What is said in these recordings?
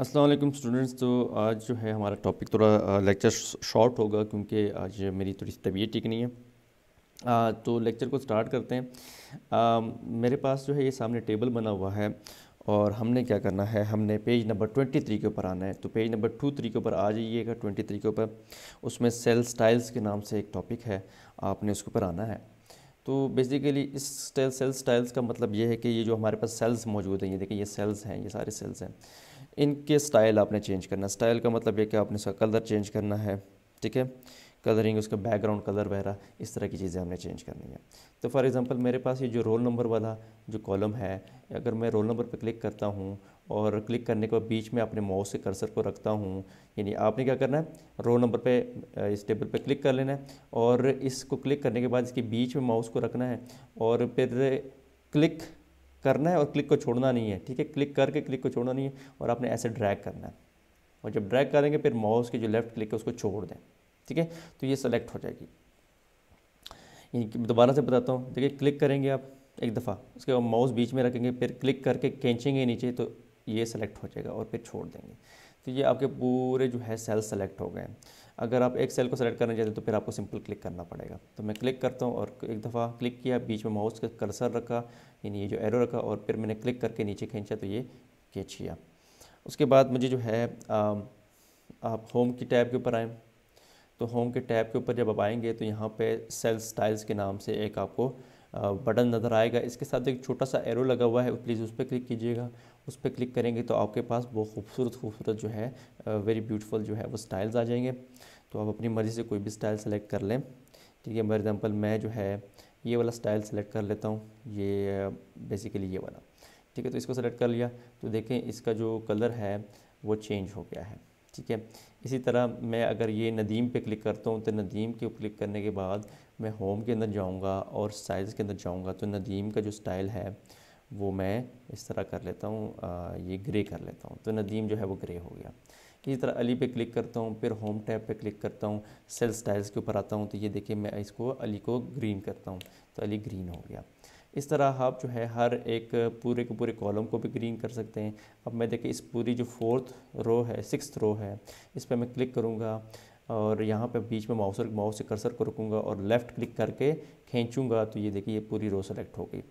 Aslam students तो आज जो है हमारा टॉपिक थोड़ा लेक्चर शॉर्ट होगा क्योंकि आज मेरी थोड़ी सी तबीयत ठीक नहीं है आ, तो लेक्चर को स्टार्ट करते हैं आ, मेरे पास जो है ये सामने टेबल बना हुआ है और हमने क्या करना है हमने पेज नंबर ट्वेंटी थ्री के ऊपर आना है तो पेज नंबर टू थ्री के ऊपर आ जाइएगा ट्वेंटी थ्री के ऊपर उसमें सेल स्टाइल्स के नाम से एक टॉपिक है आपने उसके ऊपर आना है तो बेसिकली इस स्टाइल सेल स्टाइल्स का मतलब ये है कि ये जो हमारे पास सेल्स मौजूद हैं ये देखें ये सेल्स हैं ये सारे सेल्स हैं इनके स्टाइल आपने चेंज करना स्टाइल का मतलब ये कि आपने उसका कलर चेंज करना है ठीक है कलरिंग उसका बैकग्राउंड कलर वगैरह इस तरह की चीज़ें हमने चेंज करनी है तो फॉर एग्ज़ाम्पल मेरे पास ये जो रोल नंबर वाला जो कॉलम है अगर मैं रोल नंबर पर क्लिक करता हूँ और क्लिक करने के बाद बीच में अपने माउस से कर्सर को रखता हूँ यानी आपने क्या करना है रोल नंबर पे इस टेबल पे क्लिक कर लेना है और इसको क्लिक करने के बाद इसके बीच में माउस को रखना है और फिर क्लिक करना है और क्लिक को छोड़ना नहीं है ठीक है क्लिक करके क्लिक को छोड़ना नहीं है और आपने ऐसे ड्रैग करना है और जब ड्रैग करेंगे फिर माउस की जो लेफ़्ट क्लिक है उसको छोड़ दें ठीक है तो ये सेलेक्ट हो जाएगी दोबारा से बताता हूँ देखिए क्लिक करेंगे आप एक दफ़ा उसके बाद माउस बीच में रखेंगे फिर क्लिक करके खींचेंगे नीचे तो ये सेलेक्ट हो जाएगा और फिर छोड़ देंगे तो ये आपके पूरे जो है सेल सेलेक्ट हो गए अगर आप एक सेल को सेलेक्ट करना चाहते हैं तो फिर आपको सिंपल क्लिक करना पड़ेगा तो मैं क्लिक करता हूँ और एक दफ़ा क्लिक किया बीच में माउस का कर्सर रखा यानी ये जो एरो रखा और फिर मैंने क्लिक करके नीचे खींचा तो ये किया उसके बाद मुझे जो है आ, आप होम की टैब के ऊपर आएँ तो होम के टैब के ऊपर जब आप आएँगे तो यहाँ पर सेल स्टाइल्स के नाम से एक आपको बटन नज़र आएगा इसके साथ एक छोटा सा एरो लगा हुआ है प्लीज़ उस पर क्लिक कीजिएगा उस पर क्लिक करेंगे तो आपके पास बहुत खूबसूरत खूबसूरत जो है वेरी ब्यूटीफुल जो है वो स्टाइल्स आ जाएंगे तो आप अपनी मर्ज़ी से कोई भी स्टाइल सेलेक्ट कर लें ठीक है फॉर एग्ज़ाम्पल मैं जो है ये वाला स्टाइल सेलेक्ट कर लेता हूँ ये बेसिकली ये वाला ठीक है तो इसको सेलेक्ट कर लिया तो देखें इसका जो कलर है वो चेंज हो गया है ठीक है इसी तरह मैं अगर ये नदीम पे क्लिक करता हूँ तो नदीम के क्लिक करने के बाद मैं होम के अंदर जाऊँगा और स्टाइल्स के अंदर जाऊँगा तो नदीम का जो स्टाइल है वो मैं इस तरह कर लेता हूँ ये ग्रे कर लेता हूँ तो नदीम जो है वो ग्रे हो गया इसी तरह अली पे क्लिक करता हूँ फिर होम टैब पे क्लिक करता हूँ सेल स्टाइल्स के ऊपर आता हूँ तो ये देखिए मैं इसको अली को ग्रीन करता हूँ तो अली ग्रीन हो गया इस तरह आप जो है हर एक पूरे के पूरे कॉलम को भी ग्रीन कर सकते हैं अब मैं देखिए इस पूरी जो फोर्थ रो है सिक्स रो है इस पर मैं क्लिक करूँगा और यहाँ पे बीच में माउसर माउस से कर्सर को रुकूँगा और लेफ़्ट क्लिक करके खींचूँगा तो ये देखिए ये पूरी रो सेलेक्ट होगी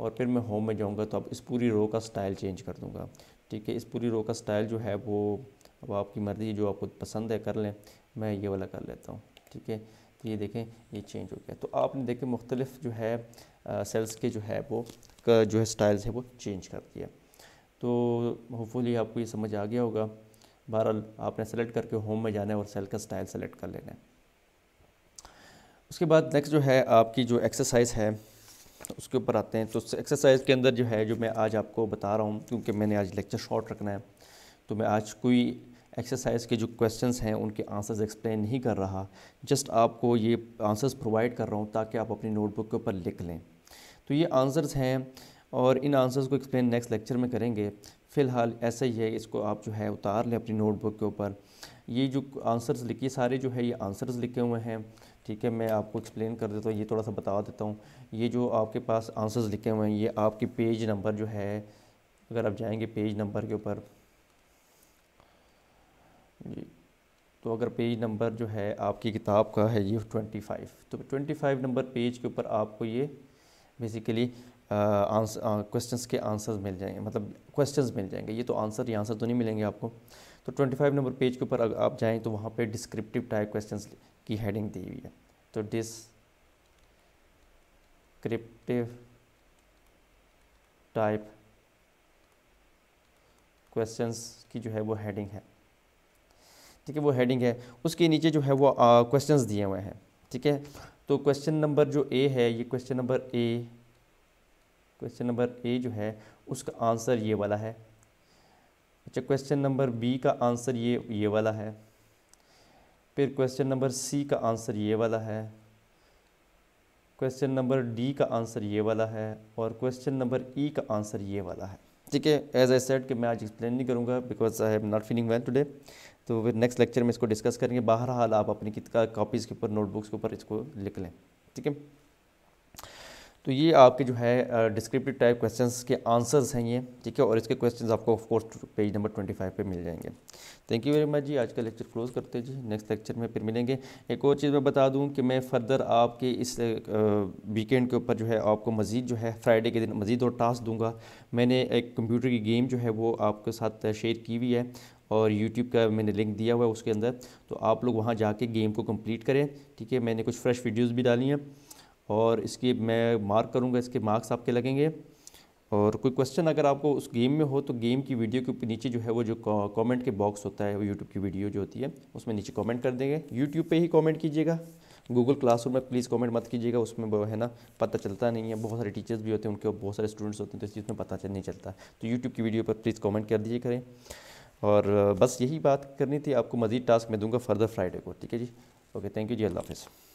और फिर मैं होम में जाऊँगा तो अब इस पूरी रो का स्टाइल चेंज कर दूँगा ठीक है इस पूरी रो का स्टाइल जो है वो अब आपकी मर्ज़ी जो आपको पसंद है कर लें मैं ये वाला कर लेता हूँ ठीक है ये देखें ये चेंज हो गया तो आपने देखें मुख्तलिफ जो है सेल्स के जो है वो जो है स्टाइल्स है वो चेंज कर दिया तो होपफुली आपको ये समझ आ गया होगा बहरहाल आपने सेलेक्ट करके होम में जाना है और सेल का स्टाइल सेलेक्ट कर लेना है उसके बाद नेक्स्ट जो है आपकी जो एक्सरसाइज है उसके ऊपर आते हैं तो एक्सरसाइज के अंदर जो है जो मैं आज आपको बता रहा हूँ क्योंकि मैंने आज लेक्चर शॉर्ट रखना है तो मैं आज कोई एक्सरसाइज के जो क्वेश्चंस हैं उनके आंसर्स एक्सप्लेन नहीं कर रहा जस्ट आपको ये आंसर्स प्रोवाइड कर रहा हूँ ताकि आप अपनी नोटबुक के ऊपर लिख लें तो ये आंसर्स हैं और इन आंसर्स को एक्सप्लेन नेक्स्ट लेक्चर में करेंगे फ़िलहाल ऐसा ही है इसको आप जो है उतार लें अपनी नोटबुक के ऊपर ये जो आंसर्स लिखिए सारे जो है ये आंसर्स लिखे हुए हैं ठीक है मैं आपको एक्सप्लेन कर देता हूँ ये थोड़ा सा बता देता हूँ ये जो आपके पास आंसर्स लिखे हुए हैं ये आपके पेज नंबर जो है अगर आप जाएंगे पेज नंबर के ऊपर जी तो अगर पेज नंबर जो है आपकी किताब का है ये ट्वेंटी फाइव तो ट्वेंटी फाइव नंबर पेज के ऊपर आपको ये बेसिकली क्वेश्चंस के आंसर्स मिल जाएंगे मतलब क्वेश्चंस मिल जाएंगे ये तो आंसर ये आंसर तो नहीं मिलेंगे आपको तो ट्वेंटी फाइव नंबर पेज के ऊपर अगर आप जाएँ तो वहाँ पर डिस्क्रिप्टिव टाइप क्वेश्चन की हेडिंग दी हुई है तो डिस्क्रिप्टिव टाइप क्वेश्चंस की जो है वो हेडिंग है ठीक है वो हेडिंग है उसके नीचे जो है वो क्वेश्चन दिए हुए हैं ठीक है तो क्वेश्चन नंबर जो ए है ये question number A question number A जो है उसका आंसर ये वाला है अच्छा क्वेश्चन नंबर बी का आंसर ये ये वाला है फिर क्वेश्चन नंबर सी का आंसर ये वाला है क्वेश्चन नंबर डी का आंसर ये वाला है और क्वेश्चन नंबर ई का आंसर ये वाला है ठीक है एज आई सेट कि मैं आज एक्सप्लेन नहीं करूँगा because I am not feeling well today तो फिर नेक्स्ट लेक्चर में इसको डिस्कस करेंगे बाहर हाल आप अपनी कितना कॉपीज़ के ऊपर नोटबुक्स के ऊपर इसको लिख लें ठीक है तो ये आपके जो है डिस्क्रिप्टिव टाइप क्वेश्चंस के आंसर्स हैं ये ठीक है और इसके क्वेश्चंस आपको ऑफ कोर्स पेज नंबर 25 पे मिल जाएंगे थैंक यू वेरी मच जी आज का लेक्चर क्लोज करते जी नेक्स्ट लेक्चर में फिर मिलेंगे एक और चीज़ मैं बता दूं कि मैं फर्दर आपके इस वीकेंड के ऊपर जो है आपको मज़ीद जो है फ्राइडे के दिन मज़ीद और टास्क दूंगा मैंने एक कंप्यूटर की गेम जो है वो आपके साथ शेयर की हुई है और यूट्यूब का मैंने लिंक दिया हुआ है उसके अंदर तो आप लोग वहाँ जाके गेम को कम्प्लीट करें ठीक है मैंने कुछ फ्रेश वीडियोज़ भी डाली हैं और इसकी मैं मार्क करूँगा इसके मार्क्स आपके लगेंगे और कोई क्वेश्चन अगर आपको उस गेम में हो तो गेम की वीडियो के नीचे जो है वो जो कमेंट के बॉक्स होता है वो यूट्यूब की वीडियो जो होती है उसमें नीचे कमेंट कर देंगे यूट्यूब पे ही कमेंट कीजिएगा गूगल क्लासरूम में प्लीज़ कमेंट मत कीजिएगा उसमें वो है ना पता चलता नहीं है बहुत सारे टीचर्स भी होते हैं उनके बहुत सारे स्टूडेंट्स होते हैं तो इस चीज़ में पता चल नहीं चलता तो यूट्यूब की वीडियो पर प्लीज़ कॉमेंट कर दीजिए करें और बस यही बात करनी थी आपको मज़ीद टास्क मैं दूँगा फर्दर फ्राइडे को ठीक है जी ओके थैंक यू जी अल्लाह हाफ़